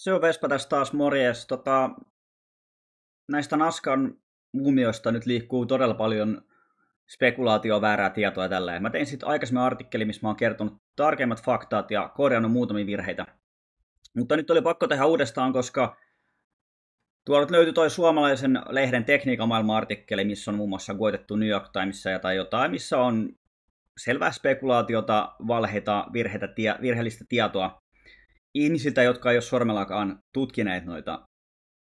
Se on Vespa tässä taas, morjes. Tota, näistä Naskan muumioista nyt liikkuu todella paljon spekulaatio, väärää tietoa ja tälleen. Mä tein sitten aikaisemmin artikkeli, missä mä oon kertonut tarkemmat faktaat ja korjannut muutamia virheitä. Mutta nyt oli pakko tehdä uudestaan, koska tuolla löytyi toi suomalaisen lehden tekniikan maailman artikkeli, missä on muun muassa koitettu New York Timesissa ja tai jotain, missä on selvää spekulaatiota, valheita, virheitä, tie, virheellistä tietoa ihmisiltä, jotka ei ole sormellakaan tutkineet noita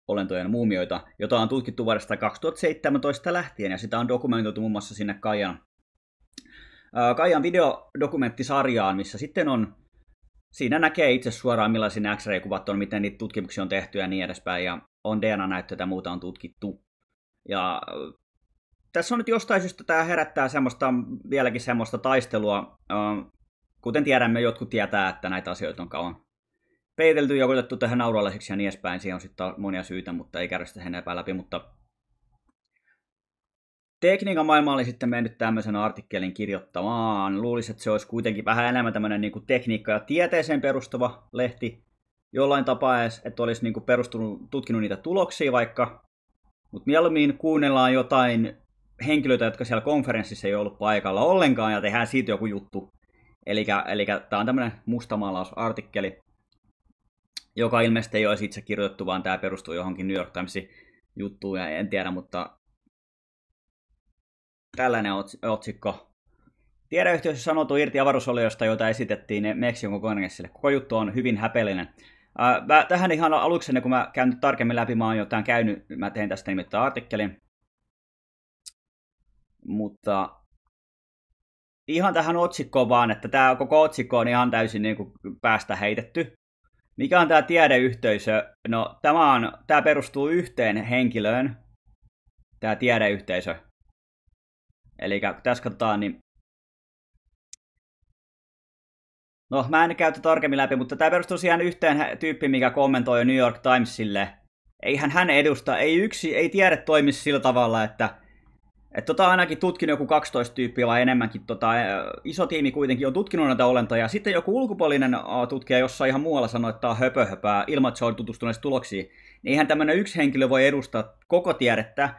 olentojen muumioita, jota on tutkittu vuodesta 2017 lähtien, ja sitä on dokumentoitu muun muassa sinne Kaijan, Kaijan videodokumenttisarjaan, missä sitten on, siinä näkee itse suoraan millaisia X-ray-kuvat on, miten niitä tutkimuksia on tehty ja niin edespäin, ja on DNA-näyttöitä ja muuta on tutkittu. Ja tässä on nyt jostain syystä tämä herättää semmoista, vieläkin semmoista taistelua. Kuten tiedämme, jotkut tietää, että näitä asioita on kauan peitelty ja koitettu tehdä naurallisiksi ja niin edespäin. Siihen on sitten monia syitä, mutta ei käydä sitä sen enempää läpi, mutta tekniikan maailma oli sitten mennyt tämmöisen artikkelin kirjoittamaan. Luulisin, että se olisi kuitenkin vähän enemmän tämmöinen niin kuin tekniikka- ja tieteeseen perustuva lehti. Jollain tapaa edes, että olisi niin kuin perustunut, tutkinut niitä tuloksia vaikka. Mutta mieluummin kuunnellaan jotain henkilöitä, jotka siellä konferenssissa ei ollut paikalla ollenkaan ja tehdään siitä joku juttu. Eli tämä on tämmöinen mustamaalausartikkeli joka ilmeisesti ei olisi itse kirjoitettu, vaan tämä perustuu johonkin New York Timesin juttuun, ja en tiedä, mutta tällainen otsikko. tiedeyhtiössä sanotu irti avaruusoliosta, joita esitettiin niin Meksikon kongressille. Koko juttu on hyvin häpeellinen. mä, tähän ihan aluksi, kun mä käyn nyt tarkemmin läpi, mä oon jo tämän käynyt, mä tein tästä nimittäin artikkelin. Mutta ihan tähän otsikkoon vaan, että tämä koko otsikko on ihan täysin niin kuin päästä heitetty. Mikä on tämä tiedeyhteisö? No, tämä, on, tämä perustuu yhteen henkilöön, tämä tiedeyhteisö. Eli tässä katsotaan, niin... No, mä en käytä tarkemmin läpi, mutta tämä perustuu siihen yhteen tyyppiin, mikä kommentoi New York Timesille. Eihän hän edusta, ei yksi, ei tiede toimisi sillä tavalla, että et tota ainakin tutkinut joku 12 tyyppiä vai enemmänkin. Tota, e, iso tiimi kuitenkin on tutkinut näitä olentoja. Sitten joku ulkopuolinen tutkija jossain ihan muualla sanoi, että tämä on höpöhöpää ilman, että se on tutustunut tuloksiin. Niin eihän tämmöinen yksi henkilö voi edustaa koko tiedettä,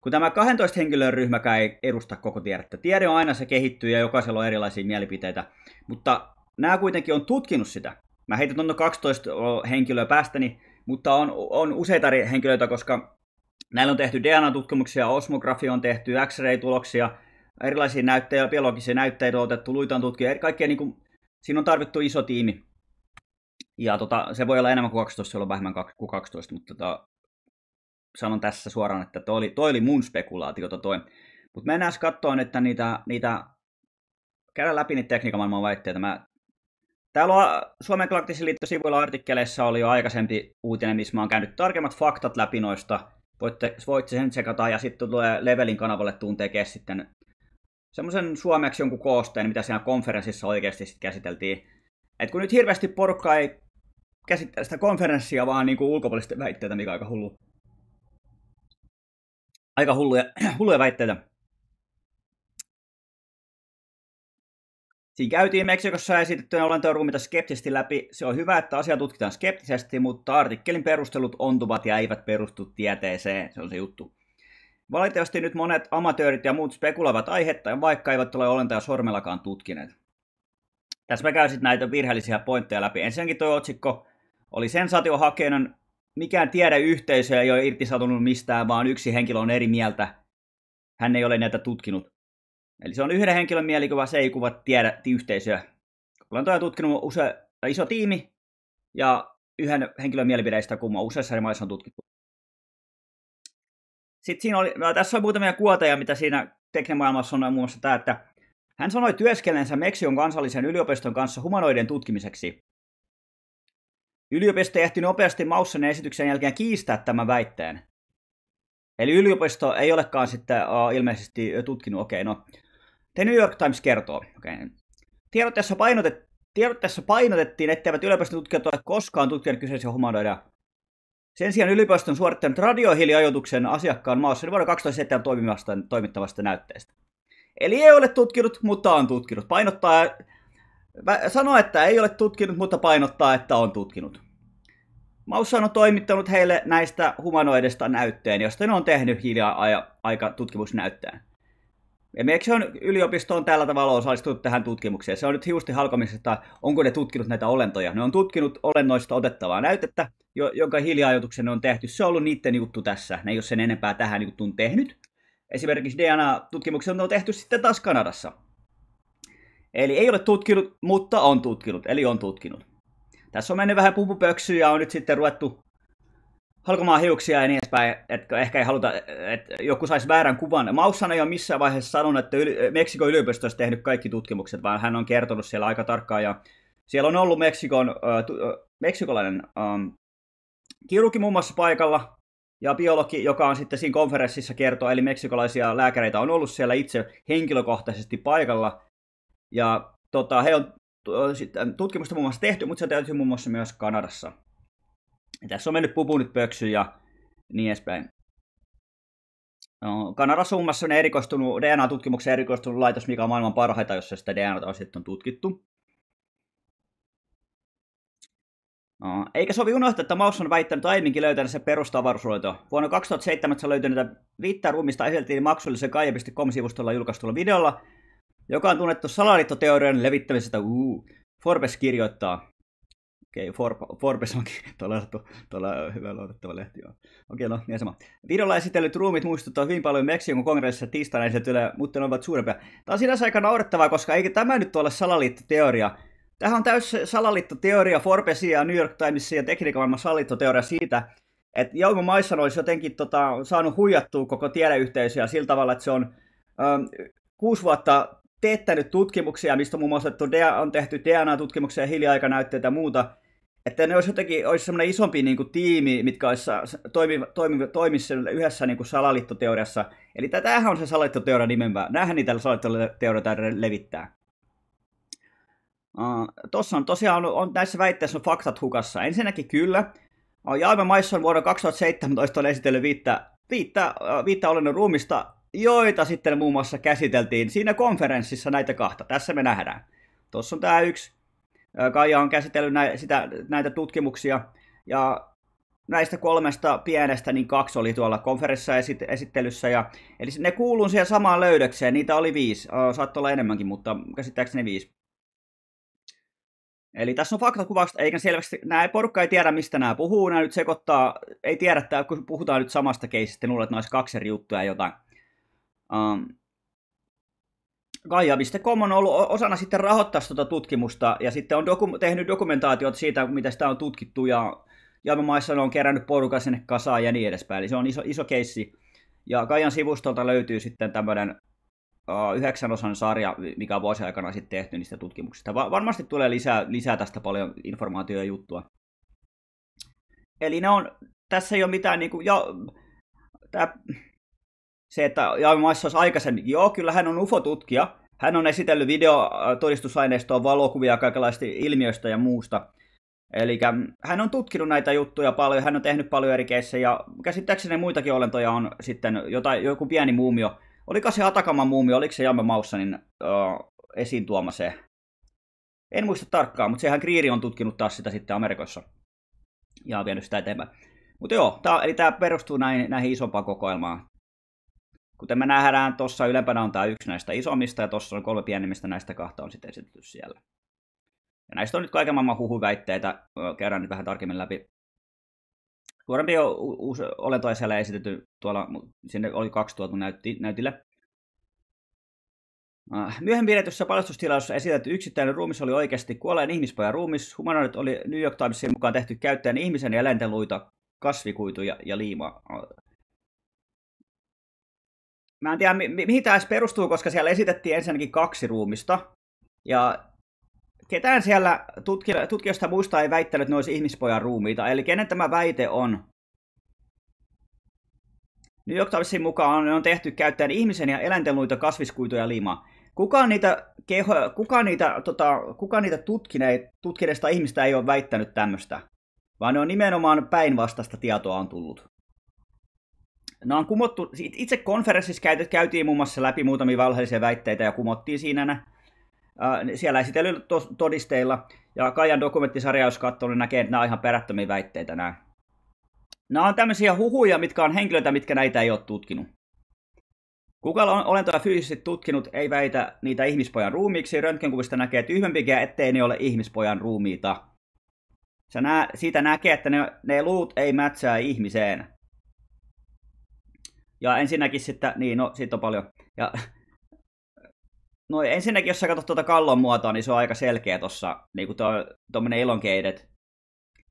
kun tämä 12 henkilön ryhmäkään ei edusta koko tiedettä. Tiede on aina se kehittyy ja jokaisella on erilaisia mielipiteitä. Mutta nämä kuitenkin on tutkinut sitä. Mä heitän tuonne 12 henkilöä päästäni, mutta on, on useita henkilöitä, koska Näillä on tehty DNA-tutkimuksia, osmografia on tehty, X-ray-tuloksia, erilaisia näytteitä, biologisia näytteitä on otettu, luita on tutkittu, kaikkea niin kuin, siinä on tarvittu iso tiimi. Ja tota, se voi olla enemmän kuin 12, se on vähemmän kuin 12, mutta tota, sanon tässä suoraan, että toi oli, toi oli mun spekulaatiota toi. Mutta mennään katsoa että niitä, niitä käydään läpi niitä tekniikan maailman väitteitä. Mä... Täällä on Suomen Galaktisen liitto sivuilla artikkeleissa oli jo aikaisempi uutinen, missä mä oon käynyt tarkemmat faktat läpi noista Voitte, voitte sen tsekata ja sitten tulee Levelin kanavalle tuun sitten semmoisen suomeksi jonkun koosteen, mitä siinä konferenssissa oikeasti sitten käsiteltiin. Et kun nyt hirveästi porukka ei käsittele sitä konferenssia, vaan niin kuin ulkopuolisten väitteitä, mikä on aika hullu. Aika hulluja, hulluja väitteitä. Siinä käytiin Meksikossa esitettyjen olentojen ruumita skeptisesti läpi. Se on hyvä, että asia tutkitaan skeptisesti, mutta artikkelin perustelut ontuvat ja eivät perustu tieteeseen. Se on se juttu. Valitettavasti nyt monet amatöörit ja muut spekuloivat aihetta, vaikka eivät ole olentoja sormellakaan tutkineet. Tässä mä käyn näitä virheellisiä pointteja läpi. Ensinnäkin tuo otsikko oli sensaatiohakeinen. Mikään tiedeyhteisö ei ole irtisatunut mistään, vaan yksi henkilö on eri mieltä. Hän ei ole näitä tutkinut. Eli se on yhden henkilön mielikuva, se ei kuva tiedä yhteisöä. Olen on tutkinut use, iso tiimi, ja yhden henkilön mielipideistä kumma useissa eri maissa on tutkittu. Sitten siinä oli, tässä on muutamia kuoteja, mitä siinä teknemaailmassa on muun muassa tämä, että hän sanoi työskennellensä Meksikon kansallisen yliopiston kanssa humanoiden tutkimiseksi. Yliopisto ehti nopeasti Maussen esityksen jälkeen kiistää tämän väitteen. Eli yliopisto ei olekaan sitten uh, ilmeisesti tutkinut, okei, okay, no The New York Times kertoo. Okay. Tiedotteessa, painotet, tiedotteessa painotettiin, etteivät yliopiston tutkijat ole koskaan tutkineet kyseisiä humanoideja. Sen sijaan yliopiston suorittanut radiohiiliajoituksen asiakkaan maassa niin vuonna 2007 toimittavasta näytteestä. Eli ei ole tutkinut, mutta on tutkinut. Painottaa, sanoa, että ei ole tutkinut, mutta painottaa, että on tutkinut. Maussa on toimittanut heille näistä humanoidesta näytteen, josta ne on tehnyt hiljaa aika tutkimusnäytteen. Emerson yliopisto on tällä tavalla osallistunut tähän tutkimukseen. Se on nyt hiusti halkomisesta, onko ne tutkinut näitä olentoja. Ne on tutkinut olennoista otettavaa näytettä, jonka hiiliajoituksen ne on tehty. Se on ollut niiden juttu tässä. Ne ei ole sen enempää tähän juttuun tehnyt. Esimerkiksi dna tutkimuksen ne on tehty sitten taas Kanadassa. Eli ei ole tutkinut, mutta on tutkinut. Eli on tutkinut. Tässä on mennyt vähän pupupöksyä ja on nyt sitten ruvettu halkomaan hiuksia ja niin edespäin, että ehkä ei haluta, että joku saisi väärän kuvan. Maussan ei ole missään vaiheessa sanonut, että yli, Meksikon yliopisto olisi tehnyt kaikki tutkimukset, vaan hän on kertonut siellä aika tarkkaan. Ja siellä on ollut Meksikon, äh, tu, äh, meksikolainen ähm, kirurgi muun muassa paikalla, ja biologi, joka on sitten siinä konferenssissa kertoo, eli meksikolaisia lääkäreitä on ollut siellä itse henkilökohtaisesti paikalla. Ja tota, he on tutkimusta muun muassa tehty, mutta se täytyy muun muassa myös Kanadassa tässä on mennyt pupunit pöksy ja niin edespäin. No, Kanada summassa on erikoistunut, dna tutkimuksen erikoistunut laitos, mikä on maailman parhaita, jossa sitä DNAta on tutkittu. No, eikä sovi unohtaa, että Maus on väittänyt aiemminkin se perustavaruusluento. Vuonna 2007 se löytynyt viittä ruumista esiteltiin maksullisen kaija.com-sivustolla julkaistulla videolla, joka on tunnettu salaliittoteorian levittämisestä. Uu. Forbes kirjoittaa. Okei, okay, Forbes onkin tuolla, tuolla hyvä luotettava lehti. Okei, okay, no niin sama. Videolla esitellyt ruumit muistuttaa hyvin paljon Meksikon kongressissa tiistaina esitellyt, mutta ne ovat suurempia. Tämä on sinänsä aika naurettavaa, koska eikä tämä nyt ole salaliittoteoria. Tähän on täys salaliittoteoria Forbesia ja New York Timesia ja tekniikan salaliittoteoria siitä, että Jaumo Maissan olisi jotenkin tota, saanut huijattua koko tiedeyhteisöä sillä tavalla, että se on ähm, kuusi vuotta teettänyt tutkimuksia, mistä muun muassa on tehty DNA-tutkimuksia, hiiliaikanäytteitä ja muuta, että ne olisi jotenkin olisi sellainen isompi niin kuin, tiimi, mitkä olisi, toimi, toimi, toimisi yhdessä niin kuin salaliittoteoriassa. Eli tämähän on se salaliittoteoria nimenomaan. Nämähän niitä salaliittoteoria levittää. Uh, Tuossa on tosiaan on, on, näissä väitteissä on faktat hukassa. Ensinnäkin kyllä. Uh, Jaime Maisson vuonna 2017 on esitellyt viittä, viittä, uh, viittä olennon ruumista joita sitten muun muassa käsiteltiin siinä konferenssissa näitä kahta. Tässä me nähdään. Tuossa on tämä yksi. Kaija on käsitellyt nä- sitä, näitä tutkimuksia, ja näistä kolmesta pienestä, niin kaksi oli tuolla konferenssissa esit- esittelyssä. Ja, eli ne kuuluu siihen samaan löydökseen, niitä oli viisi, saattaa olla enemmänkin, mutta käsittääkseni viisi. Eli tässä on faktakuvaukset, eikä selvästi, nämä porukka ei tiedä, mistä nämä puhuu, nämä nyt sekoittaa, ei tiedä, että kun puhutaan nyt samasta keisistä, niin luulen, että nämä olisi kaksi eri juttuja jotain. Um, ähm, Gaia.com on ollut osana sitten rahoittaa tuota tutkimusta ja sitten on doku- tehnyt dokumentaatiot siitä, mitä sitä on tutkittu ja Jamamaissa on kerännyt porukan sinne kasaan ja niin edespäin. Eli se on iso, iso keissi. Ja Kaijan sivustolta löytyy sitten tämmöinen uh, yhdeksän osan sarja, mikä on vuosien aikana sitten tehty niistä tutkimuksista. Va- varmasti tulee lisää, lisää tästä paljon informaatiota ja juttua. Eli ne on, tässä ei ole mitään niin kuin, ja, tää, se, että Maissa olisi aikaisemmin, joo, kyllä hän on UFO tutkija, hän on esitellyt videotodistusaineistoa, äh, valokuvia kaikenlaista ilmiöistä ja muusta. Eli mm, hän on tutkinut näitä juttuja paljon, hän on tehnyt paljon eri keissä, ja käsittääkseni muitakin olentoja on sitten jotain, joku pieni muumio. Oliko se Atakama muumio, oliko se Jamme Maussanin uh, esiin tuoma se? En muista tarkkaan, mutta sehän Kriiri on tutkinut taas sitä sitten Amerikoissa ja on vienyt sitä eteenpäin. Mutta joo, tää, eli tämä perustuu näin, näihin isompaan kokoelmaan. Kuten me nähdään, tuossa ylempänä on tämä yksi näistä isommista ja tuossa on kolme pienemmistä, näistä kahta on sitten esitetty siellä. Ja näistä on nyt kaiken maailman huhuväitteitä, käydään nyt vähän tarkemmin läpi. Suurempi on uusi olento siellä esitetty, tuolla, sinne oli kaksi tuotu näytti, näytille. Äh, myöhemmin pidetyssä paljastustilaisuudessa esitetty yksittäinen ruumis oli oikeasti kuolleen ihmispojan ruumis. Humanoidit oli New York Timesin mukaan tehty käyttäen ihmisen ja eläinten luita, kasvikuituja ja liima, Mä en tiedä, mi- mi- mihin tämä edes perustuu, koska siellä esitettiin ensinnäkin kaksi ruumista. Ja ketään siellä tutki- tutkijoista muista ei väittänyt, että ne olisi ihmispojan ruumiita. Eli kenen tämä väite on? New York Timesin mukaan ne on tehty käyttäen ihmisen ja eläinten luita, kasviskuituja limaa. Kukaan niitä, keho, kukaan niitä, tota, kukaan niitä tutkine- tutkineista ihmistä ei ole väittänyt tämmöistä, vaan ne on nimenomaan päinvastaista tietoa on tullut. No on kumottu, itse konferenssissa käytiin, käytiin muun muassa läpi muutamia valheellisia väitteitä ja kumottiin siinä nä, siellä esitellyillä todisteilla. Ja Kajan dokumenttisarja, jos katsoo, niin näkee, että nämä on ihan perättömiä väitteitä nämä. Nämä on tämmöisiä huhuja, mitkä on henkilöitä, mitkä näitä ei ole tutkinut. Kuka on olentoja fyysisesti tutkinut, ei väitä niitä ihmispojan ruumiiksi. Röntgenkuvista näkee tyhmempiä, ettei ne ole ihmispojan ruumiita. Sä nää, siitä näkee, että ne, ne luut ei mätsää ihmiseen. Ja ensinnäkin sitten, niin no, siitä on paljon. Ja, no ensinnäkin, jos sä katsot tuota kallon muotoa, niin se on aika selkeä tuossa, niin kuin tuommoinen elonkeidet.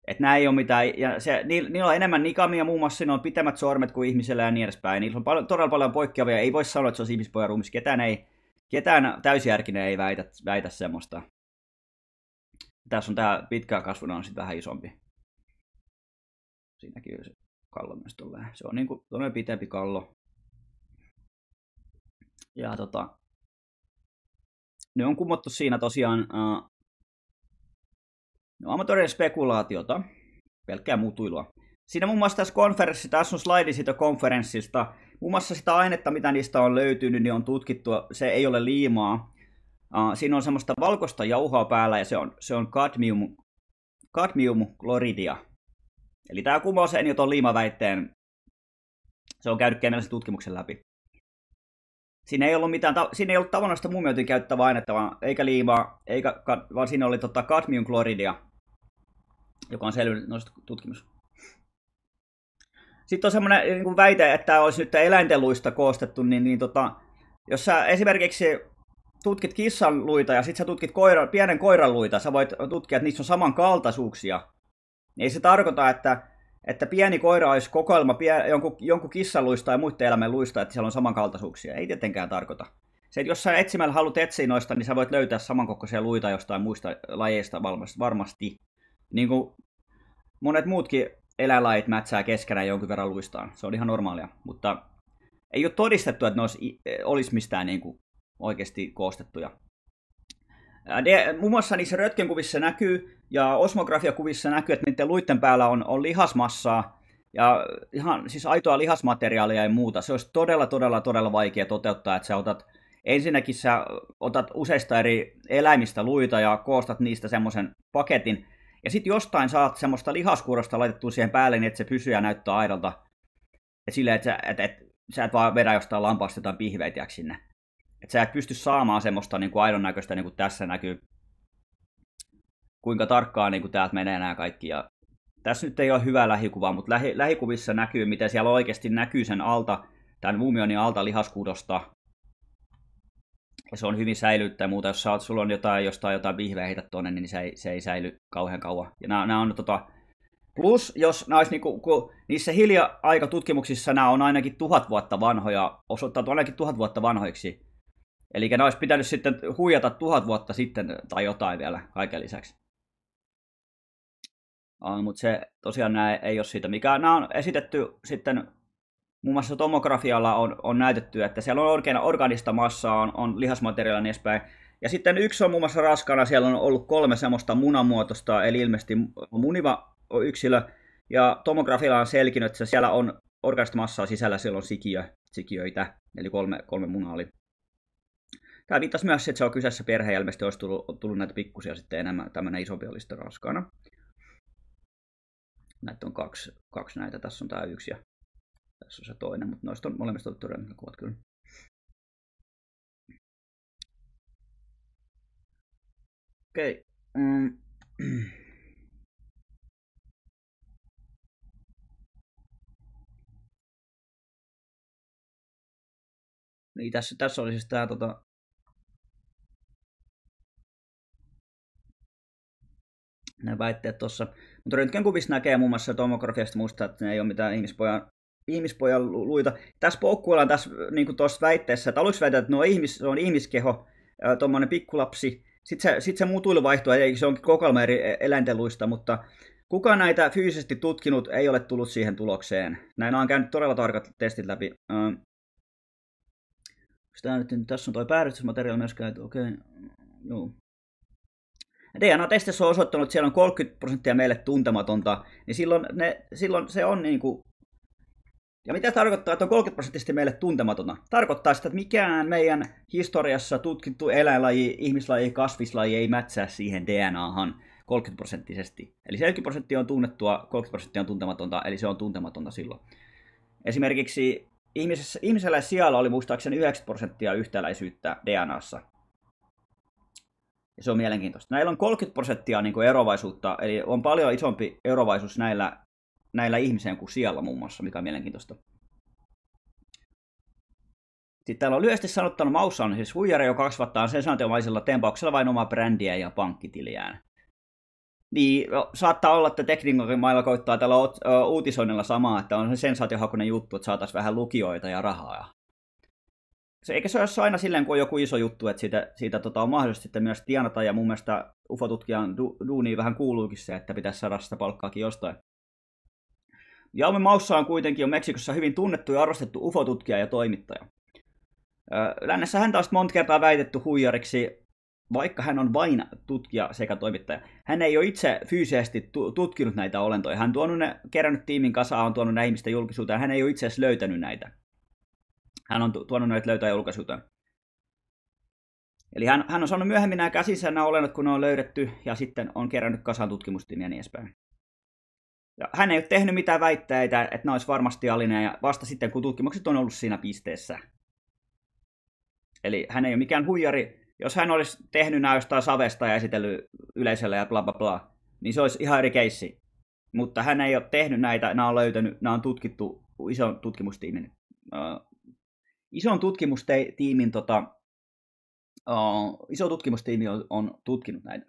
Että nämä ei ole mitään, ja se, niillä, niillä on enemmän nikamia muun muassa, niillä on pitemmät sormet kuin ihmisellä ja niin edespäin. Niillä on paljon, todella paljon poikkeavia, ei voi sanoa, että se on ihmispojan ruumissa. Ketään, ei, ketään täysjärkinen ei väitä, väitä semmoista. Tässä on tämä pitkä kasvuna on sitten vähän isompi. Siinäkin kallo myös tulee. Se on niinku tuommoinen pitempi kallo. Ja tota, ne on kumottu siinä tosiaan uh, no, amatöörien spekulaatiota, pelkkää mutuilua. Siinä muun muassa tässä konferenssi, tässä on slaidi siitä konferenssista, muun muassa sitä ainetta, mitä niistä on löytynyt, niin on tutkittu, se ei ole liimaa. Uh, siinä on semmoista valkoista jauhaa päällä ja se on, se on cadmium chloridia. Eli tämä kumous Enioton liimaväitteen. Se on käynyt kenellä tutkimuksen läpi. Siinä ei ollut mitään, siinä ei ollut tavallista muumioitiin käyttävää ainetta, vaan, eikä liimaa, eikä, vaan siinä oli tota kadmiumkloridia, joka on selvinnyt noista tutkimus. Sitten on semmoinen niin kuin väite, että tämä olisi nyt eläinten luista koostettu, niin, niin tota, jos sä esimerkiksi tutkit kissan luita ja sitten sä tutkit koira, pienen koiran luita, sä voit tutkia, että niissä on samankaltaisuuksia, niin ei se tarkoita, että, että pieni koira olisi kokoelma pien, jonkun, jonkun kissaluista ja muiden elämän luista, että siellä on samankaltaisuuksia. Ei tietenkään tarkoita. Se, että jos sä etsimällä haluat etsiä noista, niin sä voit löytää samankokoisia luita jostain muista lajeista varmasti. Niin kuin monet muutkin eläinlajit mätsää keskenään jonkin verran luistaan. Se on ihan normaalia. Mutta ei ole todistettu, että ne olisi, olisi mistään niin kuin oikeasti koostettuja. De, muun muassa niissä röntgenkuvissa näkyy, ja osmografiakuvissa näkyy, että niiden luitten päällä on, on lihasmassaa, ja ihan siis aitoa lihasmateriaalia ja muuta. Se olisi todella, todella, todella vaikea toteuttaa, että sä otat, ensinnäkin sä otat useista eri eläimistä luita ja koostat niistä semmoisen paketin, ja sitten jostain saat semmoista lihaskuurosta laitettua siihen päälle, niin että se pysyy ja näyttää aidolta. Et sille, että sä, et, et, sä et vaan vedä jostain lampaasta jotain pihveitiäksi sinne. Että sä et pysty saamaan semmoista niin kuin aidon näköistä, niin kuin tässä näkyy kuinka tarkkaan niin kuin täältä menee nämä kaikki. Ja tässä nyt ei ole hyvää lähikuvaa, mutta lähi, lähikuvissa näkyy, miten siellä oikeasti näkyy sen alta, tämän muumionin alta lihaskudosta. se on hyvin ja muuta. Jos saat, sulla on jotain, jostain jotain vihveä heitä tuonne, niin se ei, se ei säily kauhean kauan. Ja nämä, nämä on tota, Plus, jos nämä olisi niinku, kun niissä hilja-aikatutkimuksissa nämä on ainakin tuhat vuotta vanhoja, osoittautuu ainakin tuhat vuotta vanhoiksi. Eli ne olisi pitänyt sitten huijata tuhat vuotta sitten tai jotain vielä kaiken lisäksi mutta se tosiaan näe ei ole siitä mikään. Nämä on esitetty sitten, muun muassa tomografialla on, on näytetty, että siellä on oikein organista massaa, on, on lihasmateriaalia ja niin edespäin. Ja sitten yksi on muun muassa raskana, siellä on ollut kolme semmoista munamuotosta, eli ilmeisesti muniva yksilö. Ja tomografialla on selkinyt, että siellä on organista massaa sisällä, siellä on sikiö, sikiöitä, eli kolme, kolme munaa oli. Tämä viittasi myös, että se on kyseessä perhe, ja ilmeisesti olisi tullut, tullut näitä pikkusia sitten enemmän, tämmöinen isompi olisi raskaana näitä on kaksi, kaksi näitä, tässä on tämä yksi ja tässä on se toinen, mutta noista on molemmista otettu remake-kuvat kyllä. Okei. Okay. Mm. Niin, tässä, tässä oli siis tämä tota, nämä väitteet tuossa. Mutta röntgenkuvissa näkee muun muassa tomografiasta muista, että ne ei ole mitään ihmispojan ihmispojan luita. Tässä poukkuillaan tässä niin tuossa väitteessä, että aluksi väitetään, että no ihmis, se on ihmiskeho, tuommoinen pikkulapsi. Sitten se, sit se muutuilu vaihtuu, eli se onkin kokoelma eri e-, eläinten luista, mutta kuka näitä fyysisesti tutkinut ei ole tullut siihen tulokseen. Näin on käynyt todella tarkat testit läpi. Tämä nyt, niin tässä on tuo päärystysmateriaali myös käyty, okei. Okay. Joo. DNA-testissä on osoittanut, että siellä on 30 prosenttia meille tuntematonta, niin silloin, ne, silloin se on niin kuin... Ja mitä tarkoittaa, että on 30 prosenttisesti meille tuntematonta? Tarkoittaa sitä, että mikään meidän historiassa tutkittu eläinlaji, ihmislaji, kasvislaji ei mätsää siihen DNAhan 30 prosenttisesti. Eli 70 prosenttia on tunnettua, 30 prosenttia on tuntematonta, eli se on tuntematonta silloin. Esimerkiksi ihmisellä siellä oli muistaakseni 9 prosenttia yhtäläisyyttä DNAssa. Ja se on mielenkiintoista. Näillä on 30 prosenttia niin erovaisuutta, eli on paljon isompi erovaisuus näillä, näillä ihmiseen kuin siellä muun muassa, mikä on mielenkiintoista. Sitten täällä on lyhyesti sanottuna Maussa on siis huijari, joka kasvattaa sensaatiomaisella tempauksella vain omaa brändiä ja pankkitiliään. Niin, no, saattaa olla, että tekniikan mailla koittaa tällä uutisoinnilla samaa, että on se sensaatiohakuinen juttu, että saataisiin vähän lukijoita ja rahaa se, eikä se ole aina silleen, kun on joku iso juttu, että siitä, siitä tota, on mahdollista sitten myös tienata, ja mun mielestä tutkijan du- duuniin vähän kuuluukin se, että pitäisi saada sitä palkkaakin jostain. Jaume Maussa on kuitenkin on Meksikossa hyvin tunnettu ja arvostettu ufo UFO-tutkija ja toimittaja. Lännessä hän taas monta kertaa väitetty huijariksi, vaikka hän on vain tutkija sekä toimittaja. Hän ei ole itse fyysisesti tutkinut näitä olentoja. Hän on tuonut ne, kerännyt tiimin kasaan, on tuonut näihmistä julkisuuteen. Hän ei ole itse asiassa löytänyt näitä hän on tuonut näitä löytää julkaisuuteen. Eli hän, hän on saanut myöhemmin nämä käsissä nämä olennot, kun ne on löydetty, ja sitten on kerännyt kasaan tutkimustin ja niin edespäin. Ja hän ei ole tehnyt mitään väitteitä, että nämä olisi varmasti alineja, ja vasta sitten, kun tutkimukset on ollut siinä pisteessä. Eli hän ei ole mikään huijari. Jos hän olisi tehnyt nämä jostain savesta ja esitellyt yleisölle ja bla bla bla, niin se olisi ihan eri keissi. Mutta hän ei ole tehnyt näitä, nämä on löytänyt, nämä on tutkittu ison tutkimustiimin ison tutkimustiimin tota, uh, iso tutkimustiimi on, on tutkinut näitä.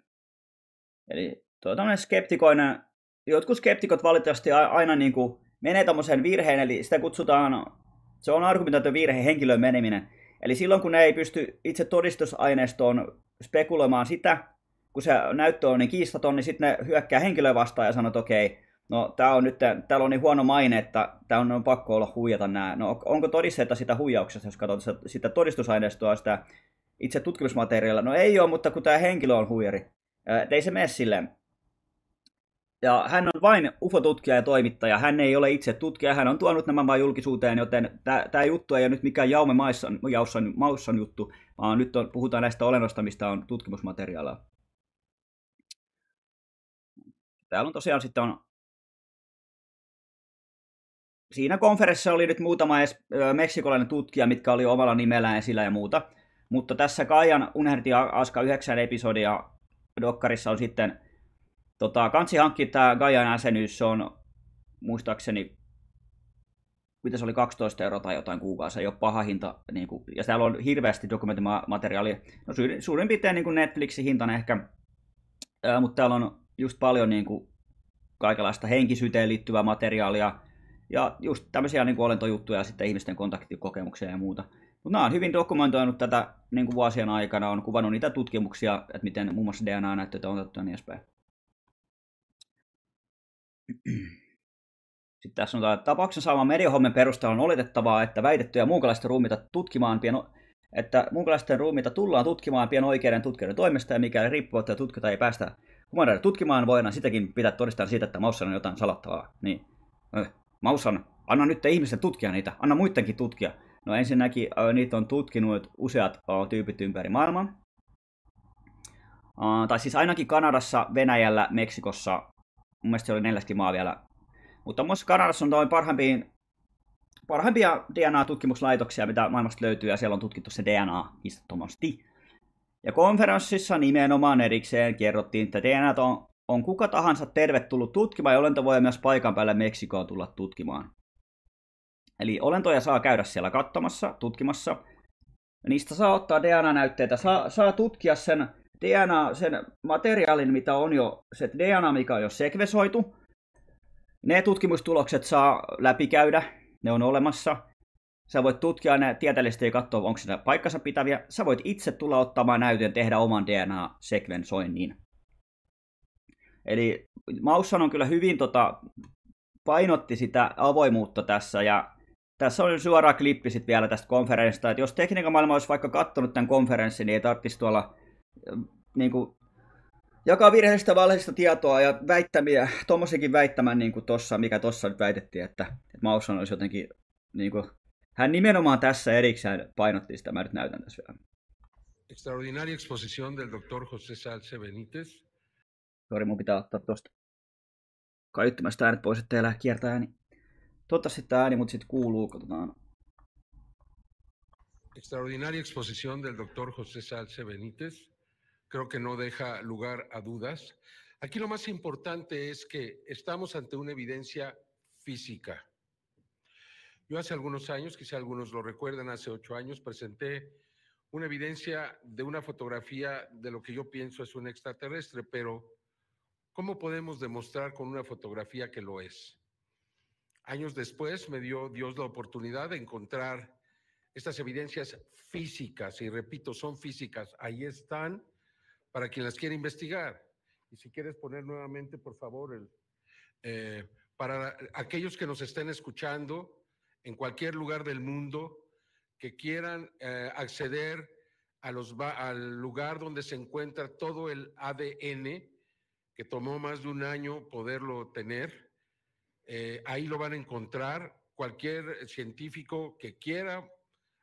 Eli tuo tämmöinen skeptikoinen, jotkut skeptikot valitettavasti aina niin kuin menee tämmöiseen virheen, eli sitä kutsutaan, se on argumentaatio virhe henkilöön meneminen. Eli silloin kun ne ei pysty itse todistusaineistoon spekuloimaan sitä, kun se näyttö on niin kiistaton, niin sitten ne hyökkää henkilöä vastaan ja sanoo, että okei, okay, No, tää on nyt, täällä on niin huono maine, että tämä on, on pakko olla huijata nämä. No, onko todisteita sitä huijauksesta, jos katsotaan sitä todistusaineistoa, sitä itse tutkimusmateriaalia? No ei ole, mutta kun tämä henkilö on huijari. Et ei se mene silleen. Ja hän on vain ufotutkija ja toimittaja. Hän ei ole itse tutkija. Hän on tuonut nämä vain julkisuuteen, joten tämä juttu ei ole nyt mikään jaume maissan, jaussan, maussan juttu, vaan nyt on, puhutaan näistä olennosta, mistä on tutkimusmateriaalia. Täällä on tosiaan sitten on siinä konferenssissa oli nyt muutama edes, meksikolainen tutkija, mitkä oli omalla nimellään esillä ja muuta. Mutta tässä Kaijan Unherti Aska 9 episodia Dokkarissa on sitten tota, kansi hankki tämä Gaian jäsenyys, se on muistaakseni mitä se oli, 12 euroa tai jotain kuukausi, ei ole paha hinta. Niin kuin, ja täällä on hirveästi dokumenttimateriaalia. No, suurin, suurin piirtein niin Netflixin hintainen ehkä, ää, mutta täällä on just paljon niin kuin, kaikenlaista henkisyyteen liittyvää materiaalia, ja just tämmöisiä niin olentojuttuja ja sitten ihmisten kontaktikokemuksia ja muuta. Mutta nämä on hyvin dokumentoinut tätä niin kuin vuosien aikana, on kuvannut niitä tutkimuksia, että miten muun muassa DNA-näyttöitä on otettu ja niin edespäin. Sitten tässä on että tapauksen saaman mediahommen perusteella on oletettavaa, että väitettyjä muukalaista ruumiita tutkimaan pieno, että muukalaisten ruumiita tullaan tutkimaan pian oikeiden tutkijoiden toimesta, ja mikäli riippuvuutta tutkita ei päästä humanaaria tutkimaan, voidaan sitäkin pitää todistaa siitä, että maussa on jotain salattavaa. Niin. Öh. Mä uskon, anna nyt te ihmisten tutkia niitä, anna muidenkin tutkia. No ensinnäkin niitä on tutkinut useat tyypit ympäri maailmaa. Tai siis ainakin Kanadassa, Venäjällä, Meksikossa, mun mielestä se oli neljäskin maa vielä. Mutta myös Kanadassa on toinen parhaimpiin parhaimpia DNA-tutkimuslaitoksia, mitä maailmasta löytyy, ja siellä on tutkittu se DNA istuttomasti. Ja konferenssissa nimenomaan erikseen kerrottiin, että DNA on on kuka tahansa tervetullut tutkimaan ja olento voi myös paikan päällä Meksikoa tulla tutkimaan. Eli olentoja saa käydä siellä katsomassa, tutkimassa. Niistä saa ottaa DNA-näytteitä, saa, saa tutkia sen DNA, sen materiaalin, mitä on jo, se DNA, mikä on jo sekvesoitu. Ne tutkimustulokset saa läpikäydä, ne on olemassa. Sä voit tutkia ne tieteellisesti ja katsoa, onko ne paikkansa pitäviä. Sä voit itse tulla ottamaan näytön tehdä oman DNA-sekvensoinnin. Eli Maussan on kyllä hyvin tota, painotti sitä avoimuutta tässä ja tässä oli suora klippi sitten vielä tästä konferenssista, että jos tekniikan maailma olisi vaikka kattonut tämän konferenssin, niin ei tarvitsisi tuolla äh, niin kuin, jakaa virheellistä valheellista tietoa ja väittämiä, tuommoisenkin väittämän, niin kuin tossa, mikä tuossa nyt väitettiin, että, että Mausson olisi jotenkin, niin kuin, hän nimenomaan tässä erikseen painotti sitä, mä nyt näytän tässä vielä. Extraordinaria exposición del doctor José Salce Benítez, Extraordinaria exposición del doctor José Salce Benítez. Creo que no deja lugar a dudas. Aquí lo más importante es que estamos ante una evidencia física. Yo hace algunos años, quizá algunos lo recuerdan, hace ocho años presenté una evidencia de una fotografía de lo que yo pienso es un extraterrestre, pero ¿Cómo podemos demostrar con una fotografía que lo es? Años después me dio Dios la oportunidad de encontrar estas evidencias físicas, y repito, son físicas, ahí están para quien las quiere investigar. Y si quieres poner nuevamente, por favor, el, eh, para aquellos que nos estén escuchando en cualquier lugar del mundo, que quieran eh, acceder a los, al lugar donde se encuentra todo el ADN, que tomó más de un año poderlo tener. Eh, ahí lo van a encontrar. Cualquier científico que quiera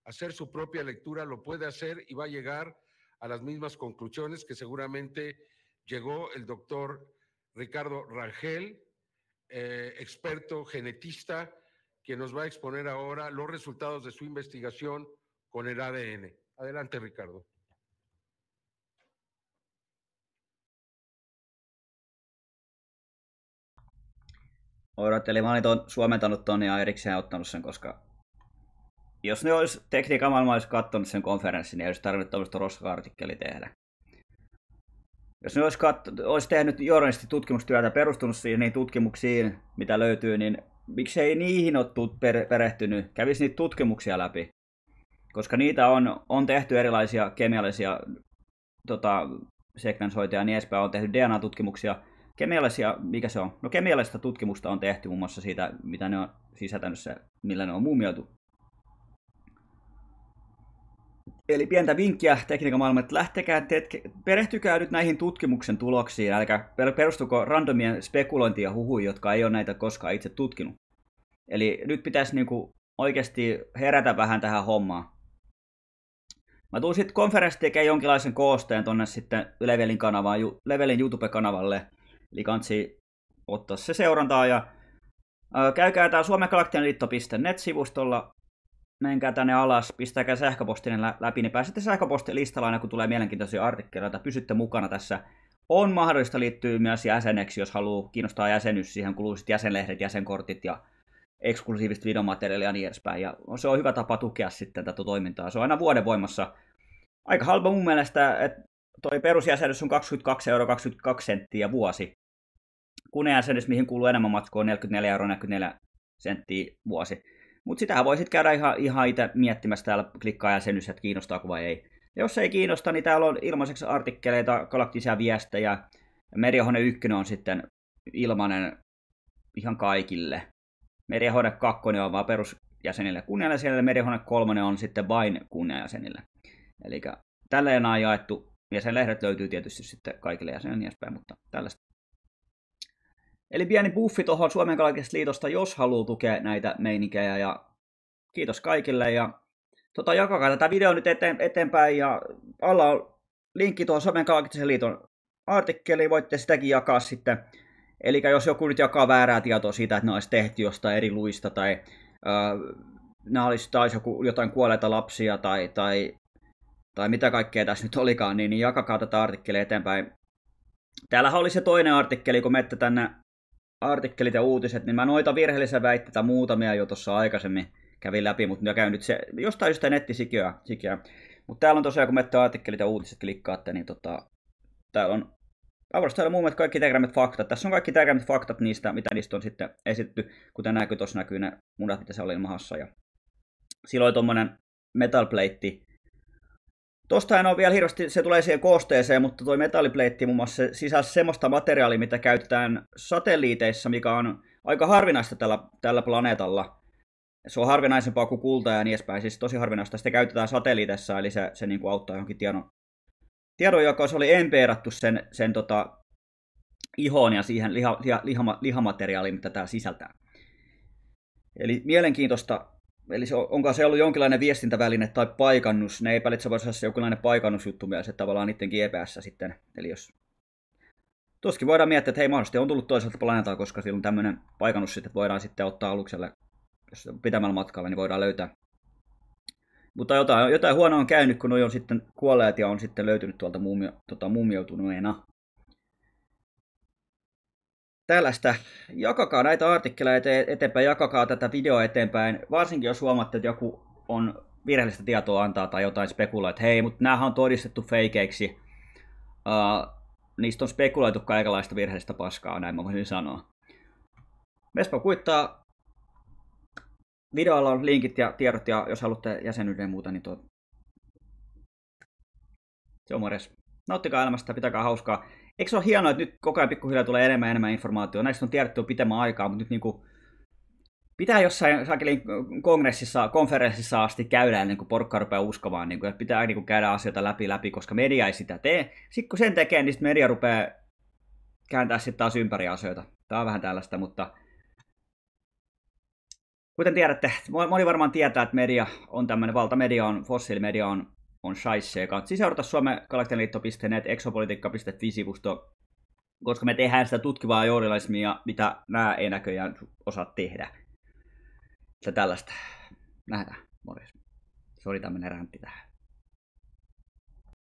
hacer su propia lectura lo puede hacer y va a llegar a las mismas conclusiones que seguramente llegó el doctor Ricardo Rangel, eh, experto genetista, que nos va a exponer ahora los resultados de su investigación con el ADN. Adelante, Ricardo. eli Mä olin tuon suomentanut ton ja erikseen ottanut sen, koska jos ne olisi tekniikan maailma olisi katsonut sen konferenssin, niin ei olisi tarvinnut tämmöistä roska-artikkeli tehdä. Jos ne olisi, kat- olisi tehnyt journalisti tutkimustyötä, perustunut siihen niin tutkimuksiin, mitä löytyy, niin miksei niihin ole perehtynyt, kävisi niitä tutkimuksia läpi. Koska niitä on, on tehty erilaisia kemiallisia tota, sekvensointeja ja niin edespäin, on tehty DNA-tutkimuksia, kemiallisia, mikä se on? No kemiallista tutkimusta on tehty muun muassa siitä, mitä ne on sisätänyt se, millä ne on muumioitu. Eli pientä vinkkiä tekniikan maailmaan, että lähtekää, tetke, perehtykää nyt näihin tutkimuksen tuloksiin, älkä perustuko randomien spekulointia ja huhuihin, jotka ei ole näitä koskaan itse tutkinut. Eli nyt pitäisi niinku oikeasti herätä vähän tähän hommaan. Mä tuun sitten konferenssi tekemään jonkinlaisen koosteen tonne sitten Levelin, kanavaan, Levelin YouTube-kanavalle. Eli kansi ottaa se seurantaa ja ää, käykää tää Suomen sivustolla menkää tänne alas, pistäkää sähköpostinen läpi, niin pääsette sähköpostilistalla aina, kun tulee mielenkiintoisia artikkeleita. Pysytte mukana tässä. On mahdollista liittyä myös jäseneksi, jos haluaa kiinnostaa jäsenyys. Siihen kuluu sitten jäsenlehdet, jäsenkortit ja eksklusiivista videomateriaalia ja niin edespäin. Ja se on hyvä tapa tukea sitten tätä toimintaa. Se on aina vuoden voimassa. Aika halpa mun mielestä, että toi perusjäsenys on 22 euroa 22 senttiä vuosi. Kunejäsenyys, mihin kuuluu enemmän matkoa, on 44 euroa 44 senttiä vuosi. Mutta sitähän voi sitten käydä ihan, ihan itse miettimässä täällä klikkaa jäsenys, että kiinnostaako vai ei. Ja jos ei kiinnosta, niin täällä on ilmaiseksi artikkeleita, galaktisia viestejä. Merihone 1 on sitten ilmainen ihan kaikille. Merihone 2 on vaan perusjäsenille kunnianjäsenille, Merihone 3 on sitten vain kunnianjäsenille. Eli tälleen on jaettu ja sen lehdet löytyy tietysti sitten kaikille jäsenille ja niin edespäin, mutta tällaista. Eli pieni buffi tuohon Suomen Kalakista liitosta, jos haluaa tukea näitä meinikejä Ja kiitos kaikille ja tota, jakakaa tätä video nyt eteen, eteenpäin ja alla on linkki tuohon Suomen Kalakistisen liiton artikkeliin, voitte sitäkin jakaa sitten. Eli jos joku nyt jakaa väärää tietoa siitä, että ne olisi tehty jostain eri luista tai äh, nämä olisi taisi joku, jotain kuolleita lapsia tai, tai tai mitä kaikkea tässä nyt olikaan, niin, niin jakakaa tätä artikkelia eteenpäin. Täällähän oli se toinen artikkeli, kun mette tänne artikkelit ja uutiset, niin mä noita virheellisiä väitteitä muutamia jo tuossa aikaisemmin kävin läpi, mutta käyn nyt se, jostain syystä nettisikiöä. Sikiöä. Mutta täällä on tosiaan, kun mette artikkelit ja uutiset klikkaatte, niin tota, täällä on Avarasta täällä muun muassa kaikki tärkeimmät faktat. Tässä on kaikki tärkeimmät faktat niistä, mitä niistä on sitten esitetty, kuten näkyy tuossa näkyy ne munat, mitä se oli mahassa. Ja silloin tuommoinen metal plate Tuosta en ole vielä hirveästi, se tulee siihen koosteeseen, mutta tuo metallipleitti muun muassa sisälsi semmoista materiaalia, mitä käytetään satelliiteissa, mikä on aika harvinaista tällä, tällä planeetalla. Se on harvinaisempaa kuin kulta ja niin edespäin, siis tosi harvinaista. Sitä käytetään satelliitessa, eli se, se niin kuin auttaa johonkin tiedon, tiedon joka se oli empeerattu sen, sen tota, ihoon ja siihen liha, liha, liha, lihamateriaaliin, mitä tämä sisältää. Eli mielenkiintoista eli se on, onko se ollut jonkinlainen viestintäväline tai paikannus, ne epäilet sä voisi jonkinlainen paikannusjuttu myös, että tavallaan niiden kiepäässä sitten, eli jos Tuskin voidaan miettiä, että hei mahdollisesti on tullut toiselta planeetalta, koska sillä on tämmöinen paikannus sitten, että voidaan sitten ottaa alukselle, jos pitämällä matkalla, niin voidaan löytää. Mutta jotain, jotain huonoa on käynyt, kun ne on sitten kuolleet ja on sitten löytynyt tuolta muumio, tota, muumioituneena tällaista. Jakakaa näitä artikkeleita eteenpäin, jakakaa tätä videoa eteenpäin, varsinkin jos huomaatte, että joku on virheellistä tietoa antaa tai jotain spekuloi, että hei, mutta näähän on todistettu feikeiksi. Uh, niistä on spekuloitu kaikenlaista virheellistä paskaa, näin mä voisin sanoa. Vespa kuittaa. Videolla on linkit ja tiedot, ja jos haluatte jäsenyyden ja muuta, niin tuo... Se on morjes. Nauttikaa elämästä, pitäkää hauskaa. Eikö se ole hienoa, että nyt koko ajan pikkuhiljaa tulee enemmän ja enemmän informaatiota. Näistä on tiedetty jo pitemmän aikaa, mutta nyt niin kuin pitää jossain sakelin kongressissa, konferenssissa asti käydä ennen kuin porukka rupeaa uskomaan, niin kuin, että pitää niin kuin käydä asioita läpi läpi, koska media ei sitä tee. Sitten kun sen tekee, niin sitten media rupeaa kääntää sitten taas ympäri asioita. Tämä on vähän tällaista, mutta kuten tiedätte, moni varmaan tietää, että media on tämmöinen, valtamedia on, fossiilimedia on on Shaisee. Siis Kannattaa seurata Suomen kalastajaliitto.net, exopolitiikka.fi-sivusto, koska me tehdään sitä tutkivaa journalismia, mitä nämä ei näköjään osaa tehdä. Sitä tällaista. Nähdään. Morjens. Se oli tämmöinen räntti tähän.